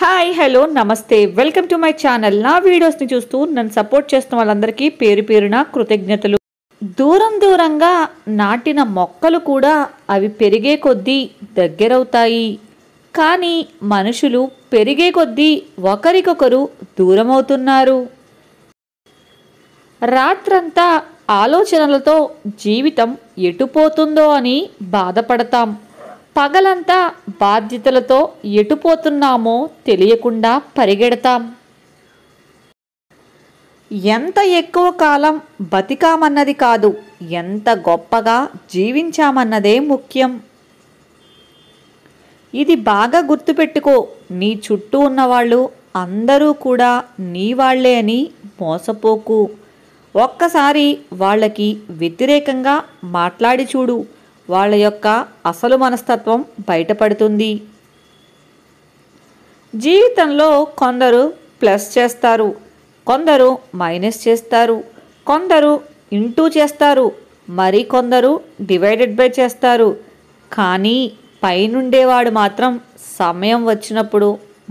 hi hello నమస్తే welcome to my channel నా వీడియోస్ని చూస్తూ నన్ను సపోర్ట్ చేస్తున్న వాళ్ళందరికీ పేరు పేరున కృతజ్ఞతలు దూరం దూరంగా నాటిన మొక్కలు కూడా అవి పెరిగే కొద్దీ దగ్గరవుతాయి కానీ మనుషులు పెరిగే కొద్దీ ఒకరికొకరు దూరమవుతున్నారు రాత్రంతా ఆలోచనలతో జీవితం ఎటుపోతుందో అని బాధపడతాం పగలంతా బాధ్యతలతో ఎటుపోతున్నామో తెలియకుండా పరిగెడతాం ఎంత ఎక్కువ కాలం బతికామన్నది కాదు ఎంత గొప్పగా జీవించామన్నదే ముఖ్యం ఇది బాగా గుర్తుపెట్టుకో నీ చుట్టూ ఉన్నవాళ్ళు అందరూ కూడా నీ వాళ్లే అని మోసపోకు ఒక్కసారి వాళ్ళకి వ్యతిరేకంగా మాట్లాడి చూడు వాళ్ళ యొక్క అసలు మనస్తత్వం బయటపడుతుంది జీవితంలో కొందరు ప్లస్ చేస్తారు కొందరు మైనస్ చేస్తారు కొందరు ఇంటూ చేస్తారు మరి కొందరు డివైడెడ్ బై చేస్తారు కానీ పైనుండేవాడు మాత్రం సమయం వచ్చినప్పుడు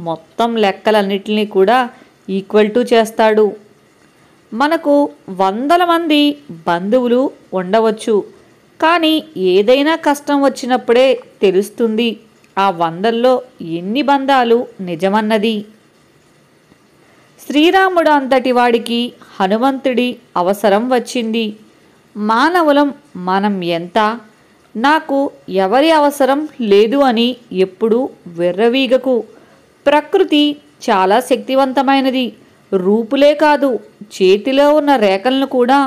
మొత్తం లెక్కలన్నింటినీ కూడా ఈక్వల్ టు చేస్తాడు మనకు వందల మంది బంధువులు ఉండవచ్చు కానీ ఏదైనా కష్టం వచ్చినప్పుడే తెలుస్తుంది ఆ వందల్లో ఎన్ని బంధాలు నిజమన్నది శ్రీరాముడు అంతటి వాడికి హనుమంతుడి అవసరం వచ్చింది మానవులం మనం ఎంత నాకు ఎవరి అవసరం లేదు అని ఎప్పుడు వెర్రవీగకు ప్రకృతి చాలా శక్తివంతమైనది రూపులే కాదు చేతిలో ఉన్న రేఖలను కూడా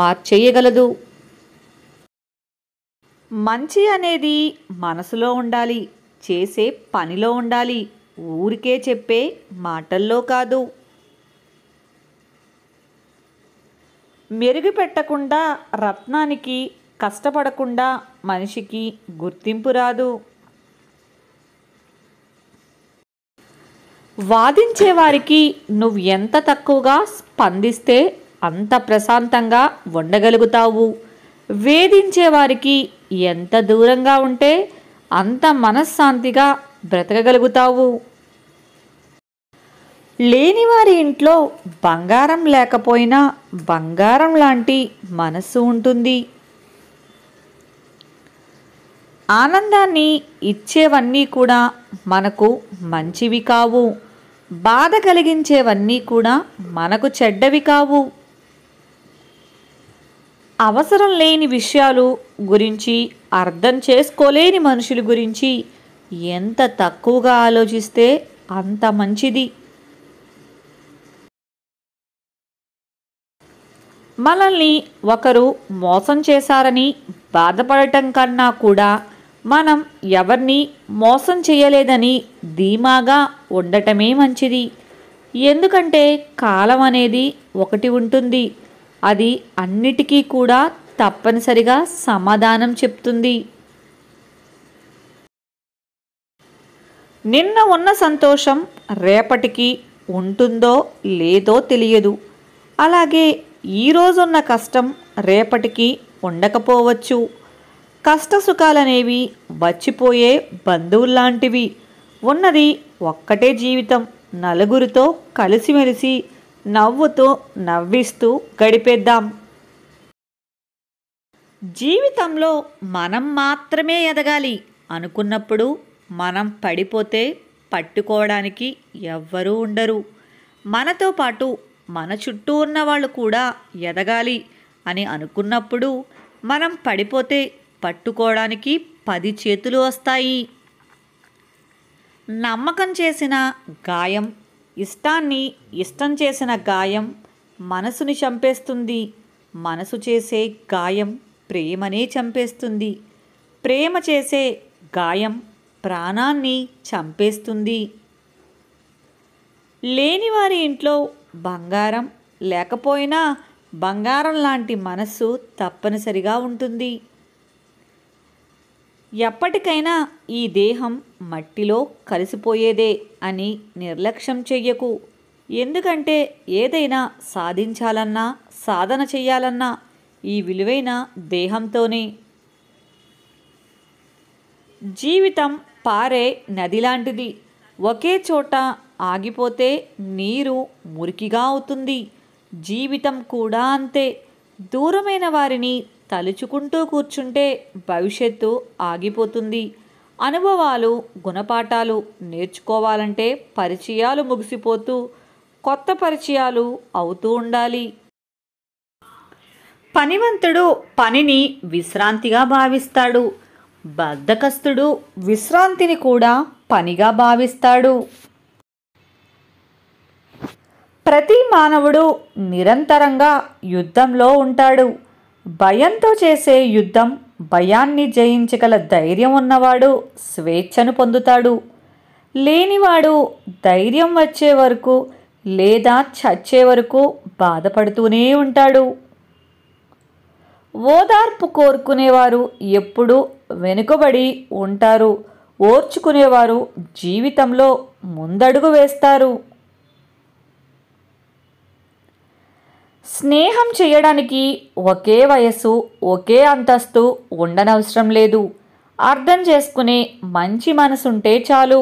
మార్చేయగలదు మంచి అనేది మనసులో ఉండాలి చేసే పనిలో ఉండాలి ఊరికే చెప్పే మాటల్లో కాదు మెరుగుపెట్టకుండా రత్నానికి కష్టపడకుండా మనిషికి గుర్తింపు రాదు వాదించేవారికి నువ్వు ఎంత తక్కువగా స్పందిస్తే అంత ప్రశాంతంగా ఉండగలుగుతావు వేధించేవారికి ఎంత దూరంగా ఉంటే అంత మనశ్శాంతిగా బ్రతకగలుగుతావు లేనివారి ఇంట్లో బంగారం లేకపోయినా బంగారం లాంటి మనస్సు ఉంటుంది ఆనందాన్ని ఇచ్చేవన్నీ కూడా మనకు మంచివి కావు బాధ కలిగించేవన్నీ కూడా మనకు చెడ్డవి కావు అవసరం లేని విషయాలు గురించి అర్థం చేసుకోలేని మనుషుల గురించి ఎంత తక్కువగా ఆలోచిస్తే అంత మంచిది మనల్ని ఒకరు మోసం చేశారని బాధపడటం కన్నా కూడా మనం ఎవరిని మోసం చేయలేదని ధీమాగా ఉండటమే మంచిది ఎందుకంటే కాలం అనేది ఒకటి ఉంటుంది అది అన్నిటికీ కూడా తప్పనిసరిగా సమాధానం చెప్తుంది నిన్న ఉన్న సంతోషం రేపటికి ఉంటుందో లేదో తెలియదు అలాగే ఈరోజున్న కష్టం రేపటికి ఉండకపోవచ్చు కష్టసుఖాలనేవి వచ్చిపోయే బంధువుల్లాంటివి ఉన్నది ఒక్కటే జీవితం నలుగురితో కలిసిమెలిసి నవ్వుతూ నవ్విస్తూ గడిపేద్దాం జీవితంలో మనం మాత్రమే ఎదగాలి అనుకున్నప్పుడు మనం పడిపోతే పట్టుకోవడానికి ఎవ్వరూ ఉండరు మనతో పాటు మన చుట్టూ ఉన్న వాళ్ళు కూడా ఎదగాలి అని అనుకున్నప్పుడు మనం పడిపోతే పట్టుకోవడానికి పది చేతులు వస్తాయి నమ్మకం చేసిన గాయం ఇష్టాన్ని ఇష్టం చేసిన గాయం మనసుని చంపేస్తుంది మనసు చేసే గాయం ప్రేమనే చంపేస్తుంది ప్రేమ చేసే గాయం ప్రాణాన్ని చంపేస్తుంది లేని వారి ఇంట్లో బంగారం లేకపోయినా బంగారం లాంటి మనస్సు తప్పనిసరిగా ఉంటుంది ఎప్పటికైనా ఈ దేహం మట్టిలో కలిసిపోయేదే అని నిర్లక్ష్యం చెయ్యకు ఎందుకంటే ఏదైనా సాధించాలన్నా సాధన చెయ్యాలన్నా ఈ విలువైన దేహంతోనే జీవితం పారే నది లాంటిది ఒకే చోట ఆగిపోతే నీరు మురికిగా అవుతుంది జీవితం కూడా అంతే దూరమైన వారిని తలుచుకుంటూ కూర్చుంటే భవిష్యత్తు ఆగిపోతుంది అనుభవాలు గుణపాఠాలు నేర్చుకోవాలంటే పరిచయాలు ముగిసిపోతూ కొత్త పరిచయాలు అవుతూ ఉండాలి పనివంతుడు పనిని విశ్రాంతిగా భావిస్తాడు బద్ధకస్తుడు విశ్రాంతిని కూడా పనిగా భావిస్తాడు ప్రతి మానవుడు నిరంతరంగా యుద్ధంలో ఉంటాడు భయంతో చేసే యుద్ధం భయాన్ని జయించగల ధైర్యం ఉన్నవాడు స్వేచ్ఛను పొందుతాడు లేనివాడు ధైర్యం వచ్చే వరకు లేదా చచ్చే వరకు బాధపడుతూనే ఉంటాడు ఓదార్పు కోరుకునేవారు ఎప్పుడూ వెనుకబడి ఉంటారు ఓర్చుకునేవారు జీవితంలో ముందడుగు వేస్తారు స్నేహం చేయడానికి ఒకే వయసు ఒకే అంతస్తు ఉండనవసరం లేదు అర్థం చేసుకునే మంచి మనసుంటే చాలు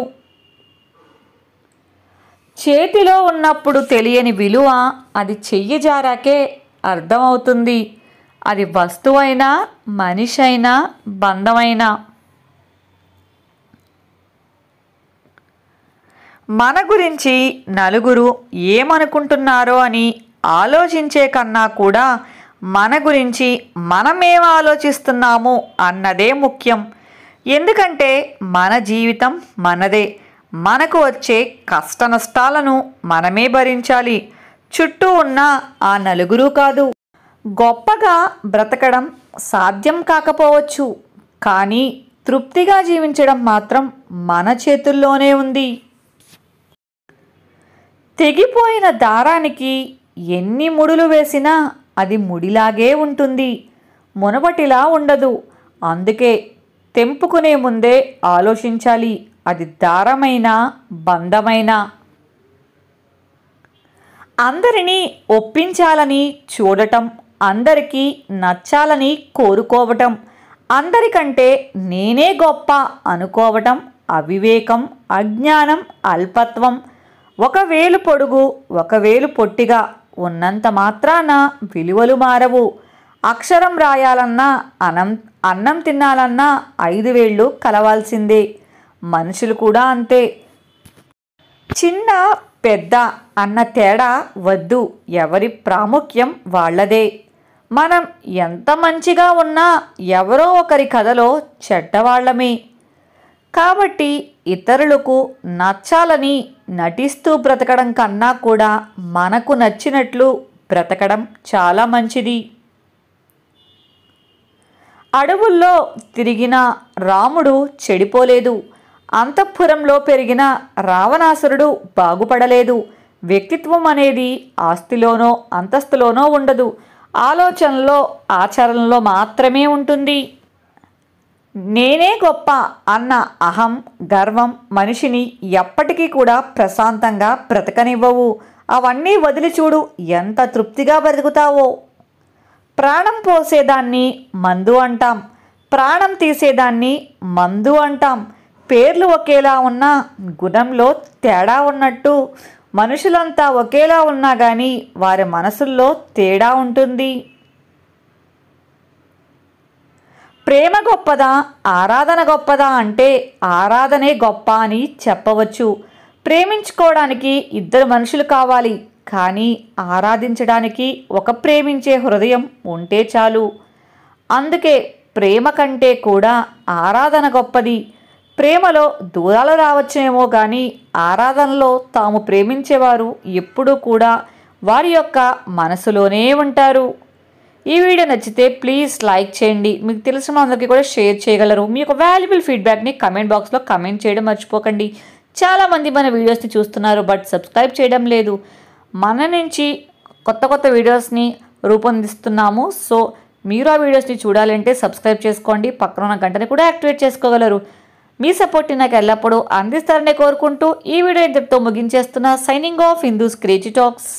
చేతిలో ఉన్నప్పుడు తెలియని విలువ అది చెయ్యి జారాకే అర్థమవుతుంది అది వస్తువైనా మనిషి అయినా బంధమైనా మన గురించి నలుగురు ఏమనుకుంటున్నారో అని ఆలోచించే కన్నా కూడా మన గురించి మనమేం ఆలోచిస్తున్నాము అన్నదే ముఖ్యం ఎందుకంటే మన జీవితం మనదే మనకు వచ్చే కష్ట నష్టాలను మనమే భరించాలి చుట్టూ ఉన్న ఆ నలుగురు కాదు గొప్పగా బ్రతకడం సాధ్యం కాకపోవచ్చు కానీ తృప్తిగా జీవించడం మాత్రం మన చేతుల్లోనే ఉంది తెగిపోయిన దారానికి ఎన్ని ముడులు వేసినా అది ముడిలాగే ఉంటుంది మునపటిలా ఉండదు అందుకే తెంపుకునే ముందే ఆలోచించాలి అది దారమైన బంధమైన అందరినీ ఒప్పించాలని చూడటం అందరికీ నచ్చాలని కోరుకోవటం అందరికంటే నేనే గొప్ప అనుకోవటం అవివేకం అజ్ఞానం అల్పత్వం ఒకవేలు పొడుగు ఒకవేలు పొట్టిగా ఉన్నంత మాత్రాన విలువలు మారవు అక్షరం రాయాలన్నా అనం అన్నం తినాలన్నా ఐదు వేళ్ళు కలవాల్సిందే మనుషులు కూడా అంతే చిన్న పెద్ద అన్న తేడా వద్దు ఎవరి ప్రాముఖ్యం వాళ్ళదే మనం ఎంత మంచిగా ఉన్నా ఎవరో ఒకరి కథలో చెడ్డవాళ్లమే కాబట్టి ఇతరులకు నచ్చాలని నటిస్తూ బ్రతకడం కన్నా కూడా మనకు నచ్చినట్లు బ్రతకడం చాలా మంచిది అడవుల్లో తిరిగిన రాముడు చెడిపోలేదు అంతఃపురంలో పెరిగిన రావణాసురుడు బాగుపడలేదు వ్యక్తిత్వం అనేది ఆస్తిలోనో అంతస్తులోనో ఉండదు ఆలోచనలో ఆచరణలో మాత్రమే ఉంటుంది నేనే గొప్ప అన్న అహం గర్వం మనిషిని ఎప్పటికీ కూడా ప్రశాంతంగా బ్రతకనివ్వవు అవన్నీ వదిలి చూడు ఎంత తృప్తిగా బ్రతుకుతావో ప్రాణం పోసేదాన్ని మందు అంటాం ప్రాణం తీసేదాన్ని మందు అంటాం పేర్లు ఒకేలా ఉన్నా గుణంలో తేడా ఉన్నట్టు మనుషులంతా ఒకేలా ఉన్నా కానీ వారి మనసుల్లో తేడా ఉంటుంది ప్రేమ గొప్పదా ఆరాధన గొప్పదా అంటే ఆరాధనే గొప్ప అని చెప్పవచ్చు ప్రేమించుకోవడానికి ఇద్దరు మనుషులు కావాలి కానీ ఆరాధించడానికి ఒక ప్రేమించే హృదయం ఉంటే చాలు అందుకే ప్రేమ కంటే కూడా ఆరాధన గొప్పది ప్రేమలో దూరాలు రావచ్చేమో కానీ ఆరాధనలో తాము ప్రేమించేవారు ఎప్పుడూ కూడా వారి యొక్క మనసులోనే ఉంటారు ఈ వీడియో నచ్చితే ప్లీజ్ లైక్ చేయండి మీకు తెలిసిన అందరికీ కూడా షేర్ చేయగలరు మీ యొక్క వాల్యుబుల్ ఫీడ్బ్యాక్ని కమెంట్ బాక్స్లో కమెంట్ చేయడం మర్చిపోకండి చాలామంది మన వీడియోస్ని చూస్తున్నారు బట్ సబ్స్క్రైబ్ చేయడం లేదు మన నుంచి కొత్త కొత్త వీడియోస్ని రూపొందిస్తున్నాము సో మీరు ఆ వీడియోస్ని చూడాలంటే సబ్స్క్రైబ్ చేసుకోండి పక్కన ఉన్న గంటని కూడా యాక్టివేట్ చేసుకోగలరు మీ సపోర్ట్ని నాకు ఎల్లప్పుడూ అందిస్తారని కోరుకుంటూ ఈ వీడియో ఇంతటితో ముగించేస్తున్న signing off Hindu's Crazy talks